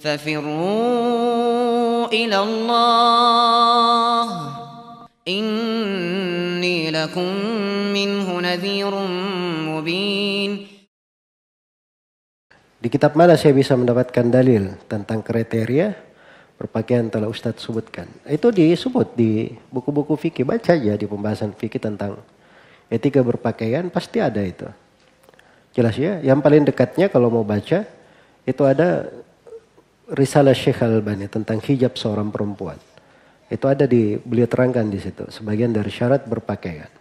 ففروا إلى الله إني لكم منه نذير مبين Di kitab mana saya bisa mendapatkan dalil tentang kriteria perpakaian telah Ustadz sebutkan? Itu disebut di buku-buku fikih. Baca aja di pembahasan fikih tentang etika berpakaian pasti ada itu. Jelas ya. Yang paling dekatnya kalau mau baca itu ada risalah Syekh Al-Albani tentang hijab seorang perempuan. Itu ada di beliau terangkan di situ sebagian dari syarat berpakaian.